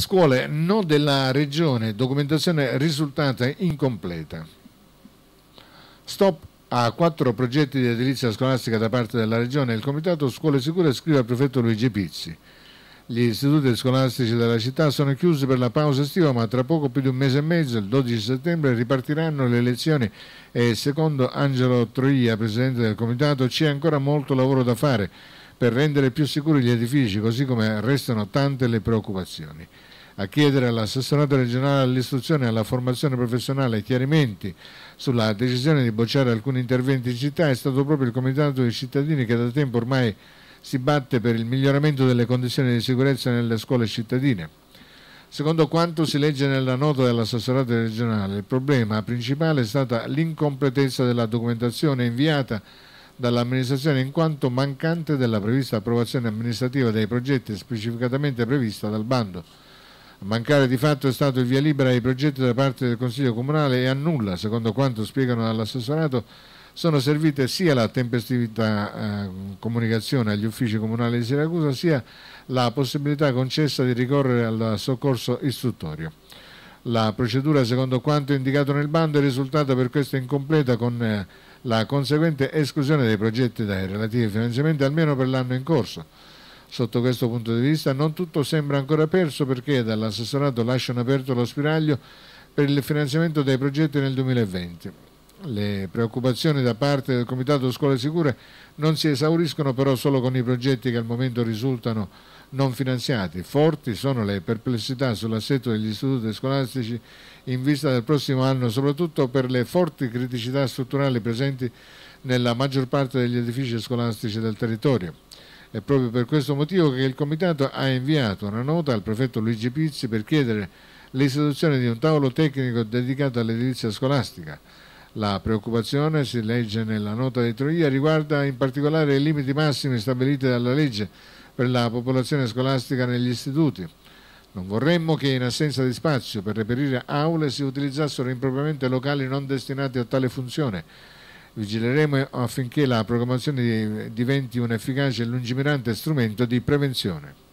Scuole no della regione, documentazione risultata incompleta. Stop a quattro progetti di edilizia scolastica da parte della regione. Il Comitato Scuole Sicure scrive al prefetto Luigi Pizzi. Gli istituti scolastici della città sono chiusi per la pausa estiva, ma tra poco più di un mese e mezzo, il 12 settembre, ripartiranno le lezioni e secondo Angelo Troia, presidente del comitato, c'è ancora molto lavoro da fare per rendere più sicuri gli edifici, così come restano tante le preoccupazioni. A chiedere all'assessorato regionale all'istruzione e alla formazione professionale chiarimenti sulla decisione di bocciare alcuni interventi in città è stato proprio il Comitato dei cittadini che da tempo ormai si batte per il miglioramento delle condizioni di sicurezza nelle scuole cittadine. Secondo quanto si legge nella nota dell'assessorato regionale, il problema principale è stata l'incompletezza della documentazione inviata dall'amministrazione in quanto mancante della prevista approvazione amministrativa dei progetti specificatamente prevista dal bando. A mancare di fatto è stato il via libera ai progetti da parte del Consiglio Comunale e a nulla, secondo quanto spiegano dall'assessorato, sono servite sia la tempestività eh, comunicazione agli uffici comunali di Siracusa sia la possibilità concessa di ricorrere al soccorso istruttorio. La procedura, secondo quanto indicato nel bando, è risultata per questo incompleta con eh, la conseguente esclusione dei progetti dai relativi finanziamenti almeno per l'anno in corso. Sotto questo punto di vista non tutto sembra ancora perso perché dall'assessorato lasciano aperto lo spiraglio per il finanziamento dei progetti nel 2020. Le preoccupazioni da parte del Comitato Scuole Sicure non si esauriscono però solo con i progetti che al momento risultano non finanziati. Forti sono le perplessità sull'assetto degli istituti scolastici in vista del prossimo anno, soprattutto per le forti criticità strutturali presenti nella maggior parte degli edifici scolastici del territorio. È proprio per questo motivo che il Comitato ha inviato una nota al prefetto Luigi Pizzi per chiedere l'istituzione di un tavolo tecnico dedicato all'edilizia scolastica. La preoccupazione, si legge nella nota di Troia, riguarda in particolare i limiti massimi stabiliti dalla legge per la popolazione scolastica negli istituti. Non vorremmo che in assenza di spazio per reperire aule si utilizzassero impropriamente locali non destinati a tale funzione. Vigileremo affinché la programmazione diventi un efficace e lungimirante strumento di prevenzione.